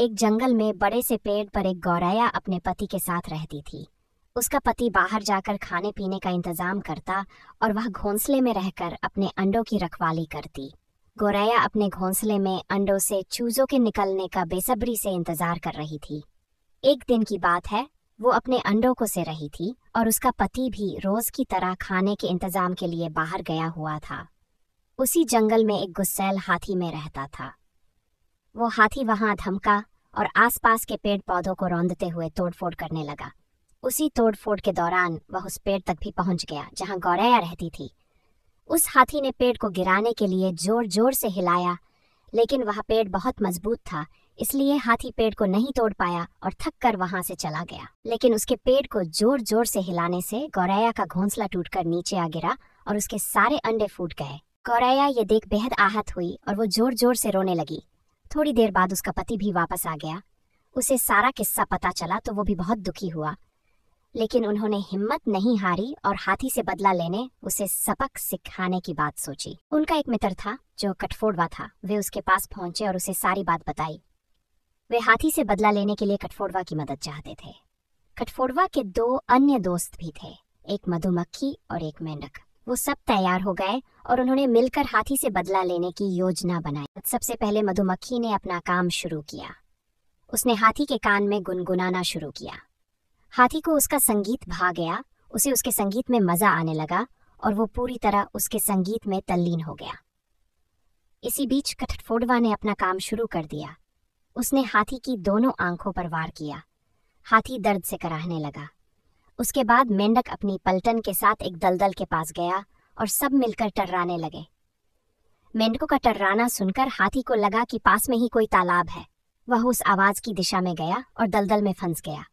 एक जंगल में बड़े से पेड़ पर एक गौरैया अपने पति के साथ रहती थी उसका पति बाहर जाकर खाने पीने का इंतजाम करता और वह घोंसले में रहकर अपने अंडों की रखवाली करती गौरैया अपने घोंसले में अंडों से चूजों के निकलने का बेसब्री से इंतजार कर रही थी एक दिन की बात है वो अपने अंडों को से रही थी और उसका पति भी रोज की तरह खाने के इंतजाम के लिए बाहर गया हुआ था उसी जंगल में एक गुस्सैल हाथी में रहता था वो हाथी वहां धमका और आसपास के पेड़ पौधों को रौंदते हुए तोड़फोड़ करने लगा उसी तोड़फोड़ के दौरान वह उस पेड़ तक भी पहुंच गया जहां गौरैया रहती थी उस हाथी ने पेड़ को गिराने के लिए जोर जोर से हिलाया लेकिन वह पेड़ बहुत मजबूत था इसलिए हाथी पेड़ को नहीं तोड़ पाया और थक कर वहां से चला गया लेकिन उसके पेड़ को जोर जोर से हिलाने से गौरैया का घोंसला टूटकर नीचे आ गिरा और उसके सारे अंडे फूट गए गौरैया ये देख बेहद आहत हुई और वो जोर जोर से रोने लगी थोड़ी देर बाद उसका पति भी वापस आ गया उसे सारा किस्सा पता चला तो वो भी बहुत दुखी हुआ लेकिन उन्होंने हिम्मत नहीं हारी और हाथी से बदला लेने उसे सबक सिखाने की बात सोची उनका एक मित्र था जो कठफोड़वा था वे उसके पास पहुंचे और उसे सारी बात बताई वे हाथी से बदला लेने के लिए कठफोड़वा की मदद चाहते थे कठफोड़वा के दो अन्य दोस्त भी थे एक मधुमक्खी और एक मेंढक वो सब तैयार हो गए और उन्होंने मिलकर हाथी से बदला लेने की योजना बनाई सबसे पहले मधुमक्खी ने अपना काम शुरू किया उसने हाथी के कान में गुनगुनाना शुरू किया हाथी को उसका संगीत भा गया उसे उसके संगीत में मजा आने लगा और वो पूरी तरह उसके संगीत में तल्लीन हो गया इसी बीच कठफोडवा ने अपना काम शुरू कर दिया उसने हाथी की दोनों आंखों पर वार किया हाथी दर्द से कराहने लगा उसके बाद मेंढक अपनी पलटन के साथ एक दलदल के पास गया और सब मिलकर टर्राने लगे मेंढकों का टर्राना सुनकर हाथी को लगा कि पास में ही कोई तालाब है वह उस आवाज की दिशा में गया और दलदल में फंस गया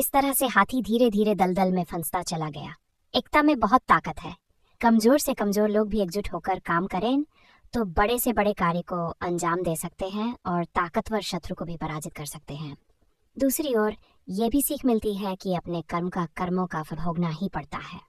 इस तरह से हाथी धीरे धीरे दलदल में फंसता चला गया एकता में बहुत ताकत है कमजोर से कमजोर लोग भी एकजुट होकर काम करें तो बड़े से बड़े कार्य को अंजाम दे सकते हैं और ताकतवर शत्रु को भी पराजित कर सकते हैं दूसरी ओर ये भी सीख मिलती है कि अपने कर्म का कर्मों का भोगना ही पड़ता है